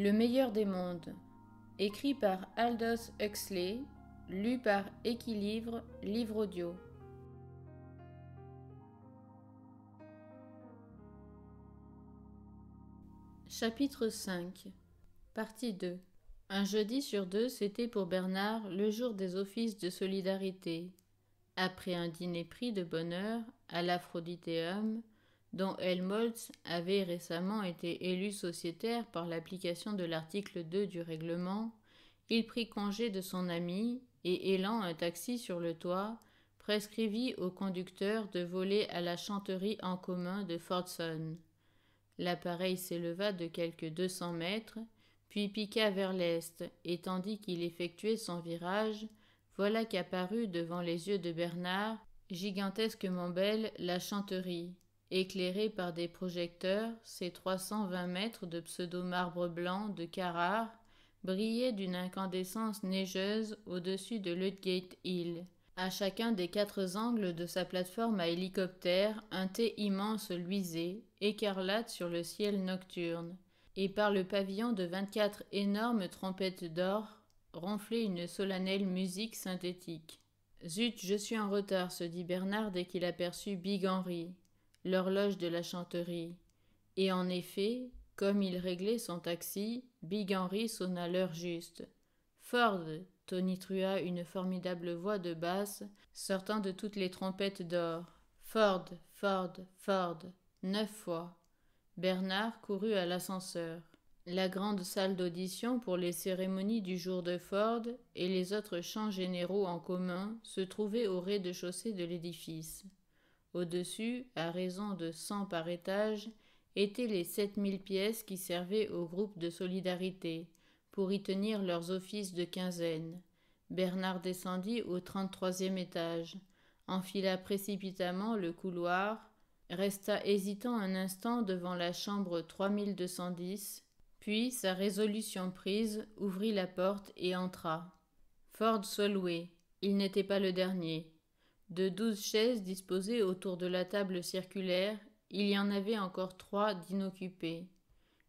Le meilleur des mondes, écrit par Aldous Huxley, lu par Équilibre, livre audio. Chapitre 5 Partie 2 Un jeudi sur deux, c'était pour Bernard le jour des offices de solidarité. Après un dîner pris de bonheur à l'Aphroditeum, dont Helmholtz avait récemment été élu sociétaire par l'application de l'article 2 du règlement, il prit congé de son ami et, élant un taxi sur le toit, prescrivit au conducteur de voler à la chanterie en commun de Fordson. L'appareil s'éleva de quelque 200 mètres, puis piqua vers l'est, et tandis qu'il effectuait son virage, voilà qu'apparut devant les yeux de Bernard, gigantesquement belle, la chanterie Éclairés par des projecteurs, ces 320 mètres de pseudo-marbre blanc de Carrare brillaient d'une incandescence neigeuse au-dessus de Ludgate Hill. À chacun des quatre angles de sa plateforme à hélicoptère, un thé immense luisait, écarlate sur le ciel nocturne, et par le pavillon de vingt-quatre énormes trompettes d'or ronflait une solennelle musique synthétique. Zut, je suis en retard, se dit Bernard dès qu'il aperçut Big Henry, l'horloge de la chanterie. Et en effet, comme il réglait son taxi, Big Henry sonna l'heure juste. Ford tonitrua une formidable voix de basse sortant de toutes les trompettes d'or. Ford, Ford, Ford, neuf fois. Bernard courut à l'ascenseur. La grande salle d'audition pour les cérémonies du jour de Ford et les autres chants généraux en commun se trouvaient au rez-de-chaussée de l'édifice. Au-dessus, à raison de 100 par étage, étaient les 7000 pièces qui servaient au groupe de solidarité pour y tenir leurs offices de quinzaine. Bernard descendit au 33e étage, enfila précipitamment le couloir, resta hésitant un instant devant la chambre 3210, puis, sa résolution prise, ouvrit la porte et entra. Ford se louait. Il n'était pas le dernier. De douze chaises disposées autour de la table circulaire, il y en avait encore trois d'inoccupées.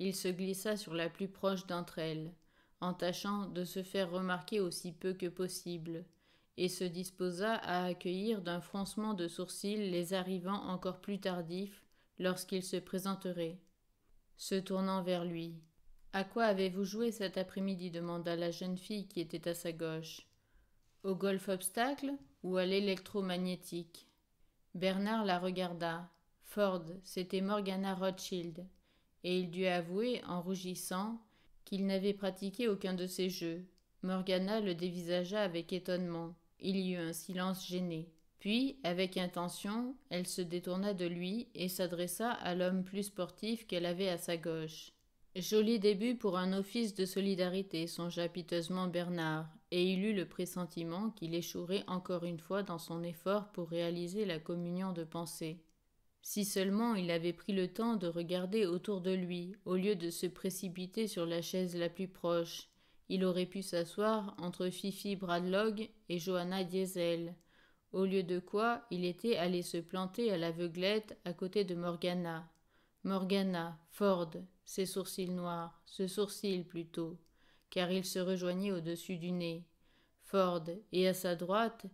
Il se glissa sur la plus proche d'entre elles, en tâchant de se faire remarquer aussi peu que possible, et se disposa à accueillir d'un froncement de sourcils les arrivants encore plus tardifs lorsqu'ils se présenteraient. Se tournant vers lui, À quoi avez-vous joué cet après-midi demanda la jeune fille qui était à sa gauche. Au golf obstacle ou à l'électromagnétique Bernard la regarda. Ford, c'était Morgana Rothschild, et il dut avouer, en rougissant, qu'il n'avait pratiqué aucun de ces jeux. Morgana le dévisagea avec étonnement. Il y eut un silence gêné. Puis, avec intention, elle se détourna de lui et s'adressa à l'homme plus sportif qu'elle avait à sa gauche. Joli début pour un office de solidarité, songea piteusement Bernard, et il eut le pressentiment qu'il échouerait encore une fois dans son effort pour réaliser la communion de pensée. Si seulement il avait pris le temps de regarder autour de lui, au lieu de se précipiter sur la chaise la plus proche, il aurait pu s'asseoir entre Fifi Bradlog et Johanna Diesel, au lieu de quoi il était allé se planter à l'aveuglette à côté de Morgana. Morgana, Ford, ses sourcils noirs, ce sourcil plutôt car il se rejoignait au-dessus du nez. Ford, et à sa droite,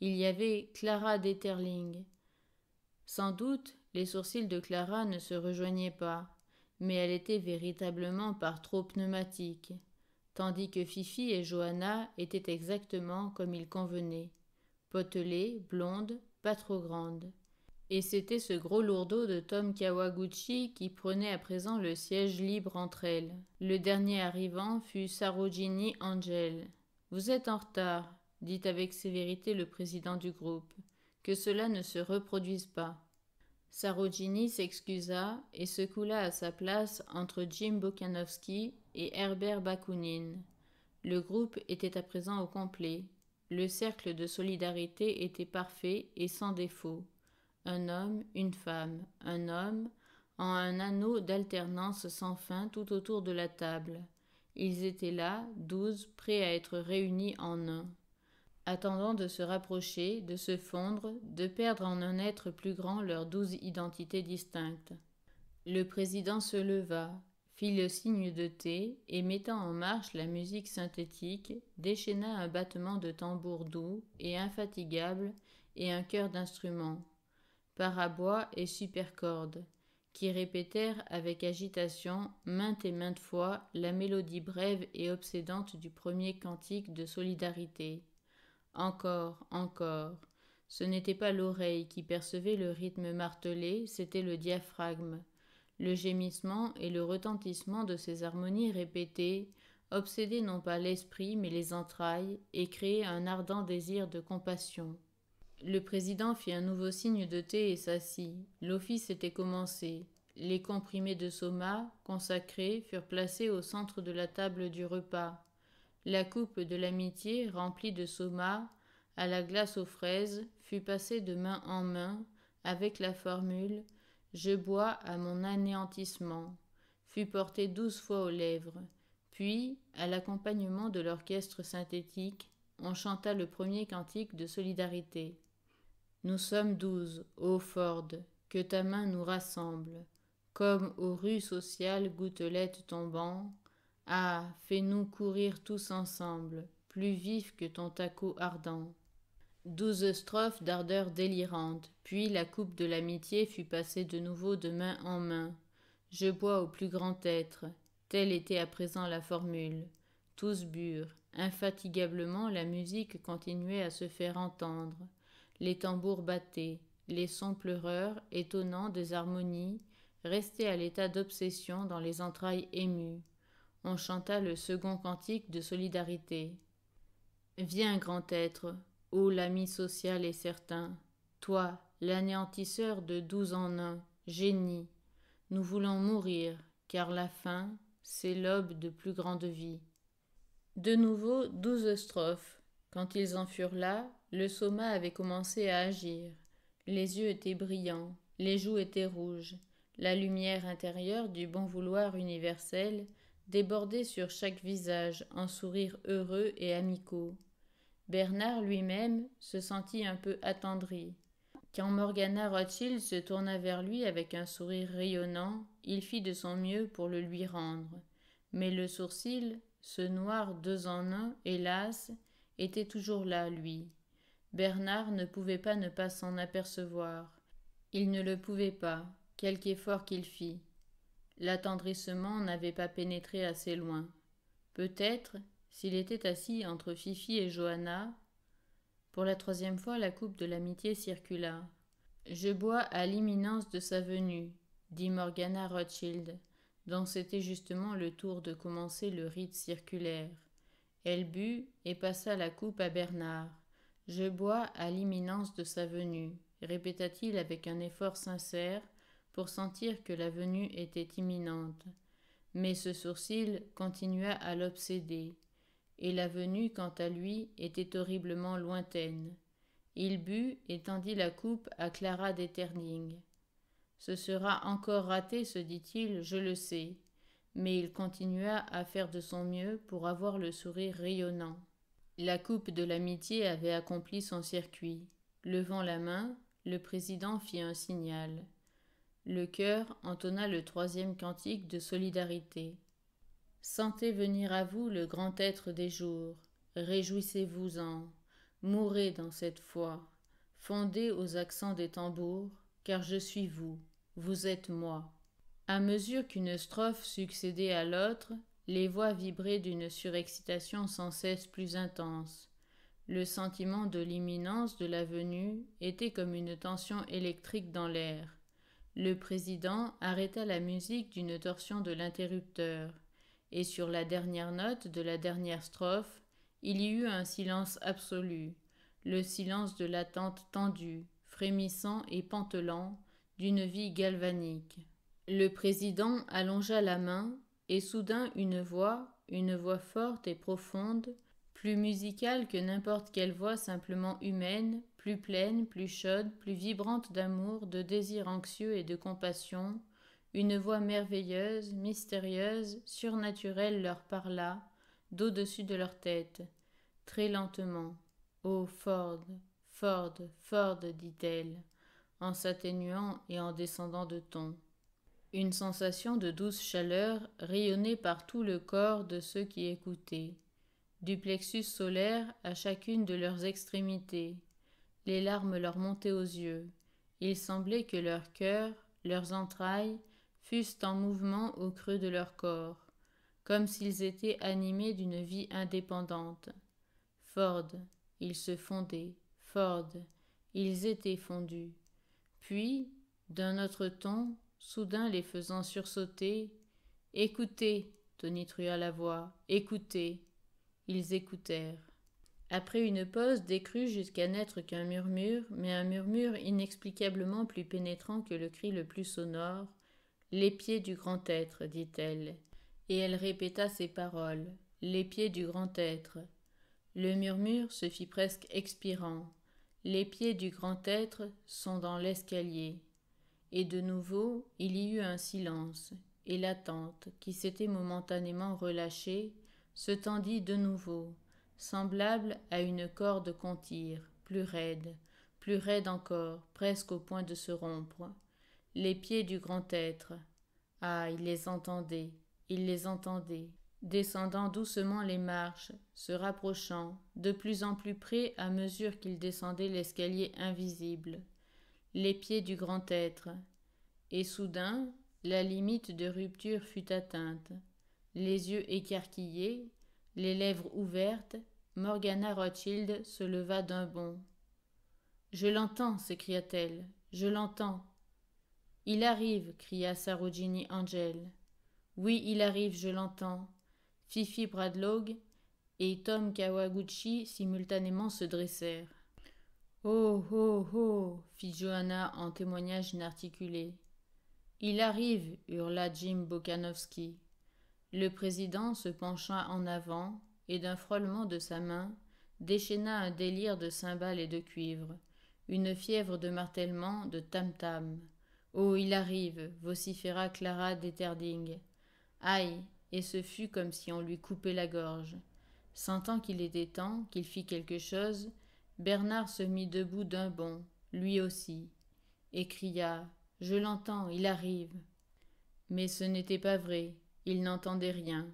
il y avait Clara Deterling. Sans doute, les sourcils de Clara ne se rejoignaient pas, mais elle était véritablement par trop pneumatique, tandis que Fifi et Johanna étaient exactement comme il convenait, potelées, blondes, pas trop grandes. Et c'était ce gros lourdeau de Tom Kawaguchi qui prenait à présent le siège libre entre elles. Le dernier arrivant fut Sarojini Angel. Vous êtes en retard, dit avec sévérité le président du groupe. Que cela ne se reproduise pas. Sarojini s'excusa et se coula à sa place entre Jim Bokanowski et Herbert Bakounine. Le groupe était à présent au complet. Le cercle de solidarité était parfait et sans défaut un homme, une femme, un homme, en un anneau d'alternance sans fin tout autour de la table. Ils étaient là, douze, prêts à être réunis en un, attendant de se rapprocher, de se fondre, de perdre en un être plus grand leurs douze identités distinctes. Le président se leva, fit le signe de thé et mettant en marche la musique synthétique, déchaîna un battement de tambour doux et infatigable et un cœur d'instruments. Parabois et supercordes, qui répétèrent avec agitation maintes et maintes fois la mélodie brève et obsédante du premier cantique de solidarité. Encore, encore. Ce n'était pas l'oreille qui percevait le rythme martelé, c'était le diaphragme. Le gémissement et le retentissement de ces harmonies répétées obsédaient non pas l'esprit mais les entrailles et créaient un ardent désir de compassion. Le président fit un nouveau signe de thé et s'assit. L'office était commencé. Les comprimés de soma, consacrés, furent placés au centre de la table du repas. La coupe de l'amitié, remplie de soma, à la glace aux fraises, fut passée de main en main, avec la formule Je bois à mon anéantissement, fut portée douze fois aux lèvres. Puis, à l'accompagnement de l'orchestre synthétique, on chanta le premier cantique de solidarité. Nous sommes douze, ô Ford, que ta main nous rassemble, comme aux rues sociales gouttelettes tombant. Ah, fais-nous courir tous ensemble, plus vifs que ton taco ardent. Douze strophes d'ardeur délirante, puis la coupe de l'amitié fut passée de nouveau de main en main. Je bois au plus grand être, telle était à présent la formule. Tous burent, infatigablement la musique continuait à se faire entendre les tambours battaient, les sons pleureurs, étonnants des harmonies, restaient à l'état d'obsession dans les entrailles émues. On chanta le second cantique de solidarité. Viens, grand être, ô l'ami social et certain, toi, l'anéantisseur de douze en un, génie, nous voulons mourir, car la faim, c'est l'aube de plus grande vie. De nouveau douze strophes. Quand ils en furent là, le soma avait commencé à agir. Les yeux étaient brillants, les joues étaient rouges. La lumière intérieure du bon vouloir universel débordait sur chaque visage en sourires heureux et amicaux. Bernard lui-même se sentit un peu attendri. Quand Morgana Rothschild se tourna vers lui avec un sourire rayonnant, il fit de son mieux pour le lui rendre. Mais le sourcil, ce noir deux en un, hélas, était toujours là, lui. Bernard ne pouvait pas ne pas s'en apercevoir. Il ne le pouvait pas, quelque effort qu'il fît. L'attendrissement n'avait pas pénétré assez loin. Peut-être, s'il était assis entre Fifi et Johanna, pour la troisième fois la coupe de l'amitié circula. Je bois à l'imminence de sa venue, dit Morgana Rothschild, dont c'était justement le tour de commencer le rite circulaire. Elle but et passa la coupe à Bernard. Je bois à l'imminence de sa venue, répéta-t-il avec un effort sincère pour sentir que la venue était imminente. Mais ce sourcil continua à l'obséder, et la venue, quant à lui, était horriblement lointaine. Il but et tendit la coupe à Clara d'Eterning. Ce sera encore raté, se dit-il, je le sais. Mais il continua à faire de son mieux pour avoir le sourire rayonnant. La coupe de l'amitié avait accompli son circuit. Levant la main, le président fit un signal. Le chœur entonna le troisième cantique de solidarité. Sentez venir à vous le grand être des jours. Réjouissez-vous-en. Mourez dans cette foi. Fondez aux accents des tambours, car je suis vous. Vous êtes moi. À mesure qu'une strophe succédait à l'autre, les voix vibraient d'une surexcitation sans cesse plus intense. Le sentiment de l'imminence de la venue était comme une tension électrique dans l'air. Le président arrêta la musique d'une torsion de l'interrupteur, et sur la dernière note de la dernière strophe, il y eut un silence absolu, le silence de l'attente tendue, frémissant et pantelant, d'une vie galvanique. Le président allongea la main et soudain une voix, une voix forte et profonde, plus musicale que n'importe quelle voix simplement humaine, plus pleine, plus chaude, plus vibrante d'amour, de désir anxieux et de compassion, une voix merveilleuse, mystérieuse, surnaturelle leur parla, d'au-dessus de leur tête, très lentement. Oh Ford, Ford, Ford, dit-elle, en s'atténuant et en descendant de ton. Une sensation de douce chaleur rayonnait par tout le corps de ceux qui écoutaient, du plexus solaire à chacune de leurs extrémités. Les larmes leur montaient aux yeux. Il semblait que leurs cœur, leurs entrailles, fussent en mouvement au creux de leur corps, comme s'ils étaient animés d'une vie indépendante. Ford, ils se fondaient, Ford, ils étaient fondus. Puis, d'un autre ton, soudain les faisant sursauter. Écoutez, tonitrua la voix, écoutez. Ils écoutèrent. Après une pause décrue jusqu'à n'être qu'un murmure, mais un murmure inexplicablement plus pénétrant que le cri le plus sonore, Les pieds du grand être, dit-elle. Et elle répéta ces paroles, Les pieds du grand être. Le murmure se fit presque expirant. Les pieds du grand être sont dans l'escalier. Et de nouveau, il y eut un silence, et l'attente, qui s'était momentanément relâchée, se tendit de nouveau, semblable à une corde qu'on tire, plus raide, plus raide encore, presque au point de se rompre. Les pieds du grand être. Ah, il les entendait, il les entendait, descendant doucement les marches, se rapprochant, de plus en plus près à mesure qu'il descendait l'escalier invisible, les pieds du grand être. Et soudain, la limite de rupture fut atteinte. Les yeux écarquillés, les lèvres ouvertes, Morgana Rothschild se leva d'un bond. Je l'entends, s'écria-t-elle, je l'entends. Il arrive, cria Sarojini Angel. Oui, il arrive, je l'entends. Fifi Bradlog et Tom Kawaguchi simultanément se dressèrent. Oh, oh, oh fit Johanna en témoignage inarticulé. Il arrive hurla Jim Bokanowski. Le président se pencha en avant et d'un frôlement de sa main déchaîna un délire de cymbales et de cuivre, une fièvre de martèlement de tam-tam. Oh, il arrive vociféra Clara Deterding. Aïe et ce fut comme si on lui coupait la gorge. Sentant qu'il était temps qu'il fît quelque chose, Bernard se mit debout d'un bond, lui aussi, et cria Je l'entends, il arrive. Mais ce n'était pas vrai, il n'entendait rien,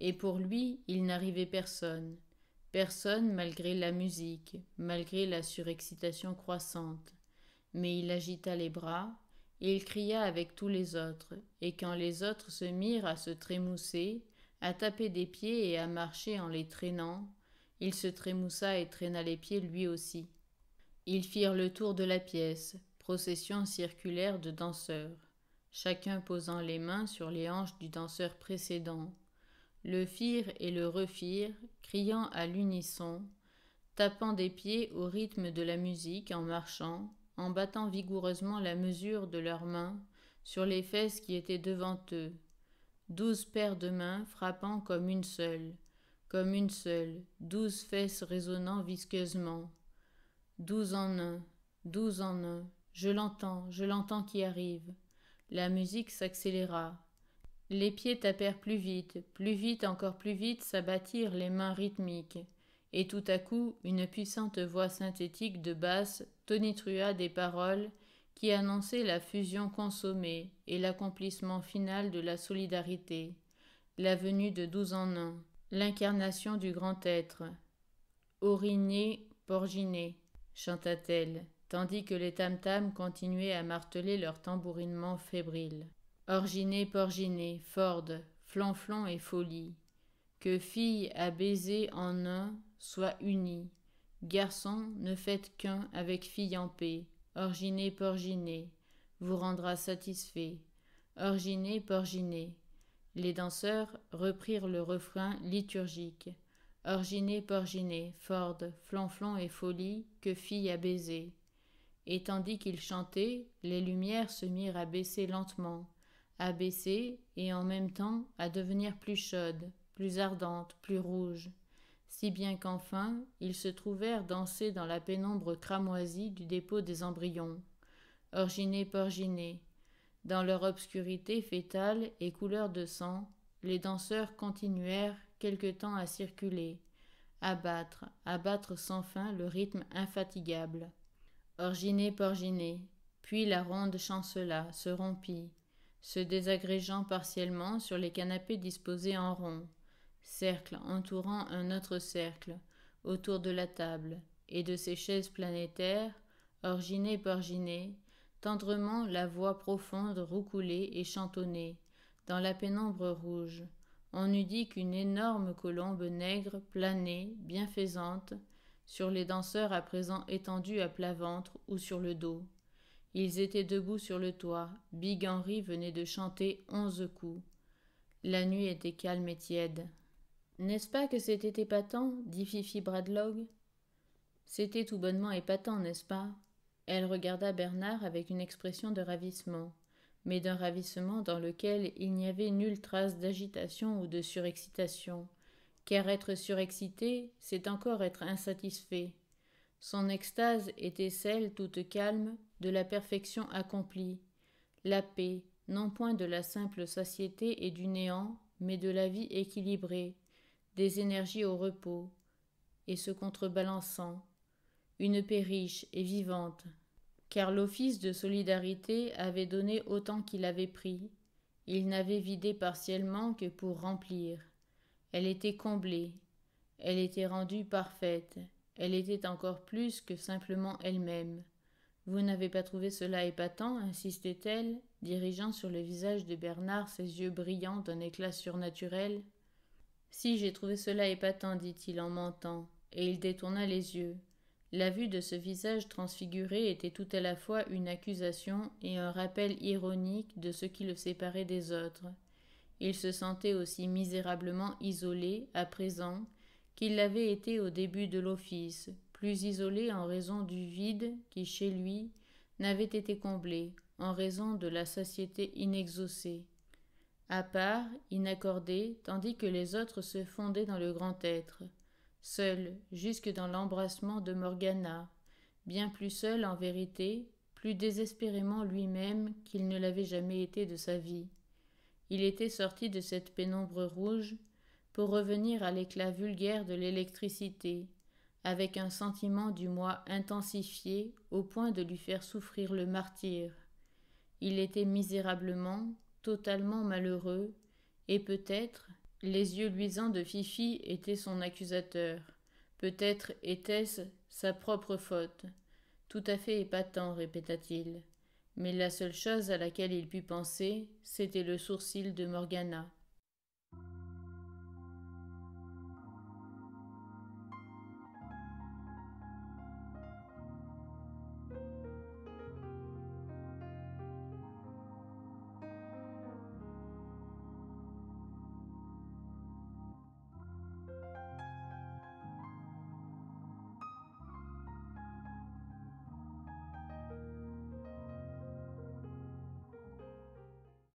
et pour lui il n'arrivait personne, personne malgré la musique, malgré la surexcitation croissante. Mais il agita les bras, et il cria avec tous les autres, et quand les autres se mirent à se trémousser, à taper des pieds et à marcher en les traînant, il se trémoussa et traîna les pieds lui aussi. Ils firent le tour de la pièce, procession circulaire de danseurs, chacun posant les mains sur les hanches du danseur précédent, le firent et le refirent, criant à l'unisson, tapant des pieds au rythme de la musique en marchant, en battant vigoureusement la mesure de leurs mains sur les fesses qui étaient devant eux, douze paires de mains frappant comme une seule, comme une seule, douze fesses résonnant visqueusement. Douze en un, douze en un, je l'entends, je l'entends qui arrive. La musique s'accéléra. Les pieds tapèrent plus vite, plus vite, encore plus vite s'abattirent les mains rythmiques. Et tout à coup, une puissante voix synthétique de basse tonitrua des paroles qui annonçaient la fusion consommée et l'accomplissement final de la solidarité, la venue de douze en un, L'incarnation du grand être. oriné Porginé, chanta-t-elle, tandis que les tam-tams continuaient à marteler leur tambourinement fébrile. Orginé, Porginé, Ford, flanflon et Folie. Que fille à baiser en un soit unie. Garçon, ne faites qu'un avec fille en paix. Orginé, Porginé, vous rendra satisfait. Orginé, Porginé, les danseurs reprirent le refrain liturgique. Orginé, porginé, Ford, flanflon et folie, que fille à baiser. Et tandis qu'ils chantaient, les lumières se mirent à baisser lentement, à baisser et en même temps à devenir plus chaudes, plus ardentes, plus rouges, si bien qu'enfin ils se trouvèrent danser dans la pénombre cramoisie du dépôt des embryons. Orginé, porginé, dans leur obscurité fétale et couleur de sang, les danseurs continuèrent quelque temps à circuler, à battre, à battre sans fin le rythme infatigable. Orginé porginé, puis la ronde chancela, se rompit, se désagrégeant partiellement sur les canapés disposés en rond, cercle entourant un autre cercle, autour de la table, et de ses chaises planétaires, orginé, porginé, tendrement la voix profonde roucoulait et chantonnée, dans la pénombre rouge. On eût dit qu'une énorme colombe nègre planait, bienfaisante, sur les danseurs à présent étendus à plat ventre ou sur le dos. Ils étaient debout sur le toit. Big Henry venait de chanter onze coups. La nuit était calme et tiède. N'est-ce pas que c'était épatant dit Fifi Bradlog. C'était tout bonnement épatant, n'est-ce pas elle regarda Bernard avec une expression de ravissement, mais d'un ravissement dans lequel il n'y avait nulle trace d'agitation ou de surexcitation, car être surexcité, c'est encore être insatisfait. Son extase était celle toute calme de la perfection accomplie, la paix, non point de la simple satiété et du néant, mais de la vie équilibrée, des énergies au repos, et se contrebalançant, une paix riche et vivante, car l'office de solidarité avait donné autant qu'il avait pris, il n'avait vidé partiellement que pour remplir. Elle était comblée, elle était rendue parfaite, elle était encore plus que simplement elle-même. Vous n'avez pas trouvé cela épatant insistait-elle, dirigeant sur le visage de Bernard ses yeux brillants d'un éclat surnaturel. Si j'ai trouvé cela épatant, dit-il en mentant, et il détourna les yeux. La vue de ce visage transfiguré était tout à la fois une accusation et un rappel ironique de ce qui le séparait des autres. Il se sentait aussi misérablement isolé, à présent, qu'il l'avait été au début de l'office, plus isolé en raison du vide qui, chez lui, n'avait été comblé, en raison de la société inexaucée. À part, inaccordée, tandis que les autres se fondaient dans le grand être seul, jusque dans l'embrassement de Morgana, bien plus seul en vérité, plus désespérément lui-même qu'il ne l'avait jamais été de sa vie. Il était sorti de cette pénombre rouge pour revenir à l'éclat vulgaire de l'électricité, avec un sentiment du moi intensifié au point de lui faire souffrir le martyr. Il était misérablement, totalement malheureux, et peut-être, les yeux luisants de Fifi étaient son accusateur. Peut-être était-ce sa propre faute. Tout à fait épatant, répéta-t-il. Mais la seule chose à laquelle il put penser, c'était le sourcil de Morgana.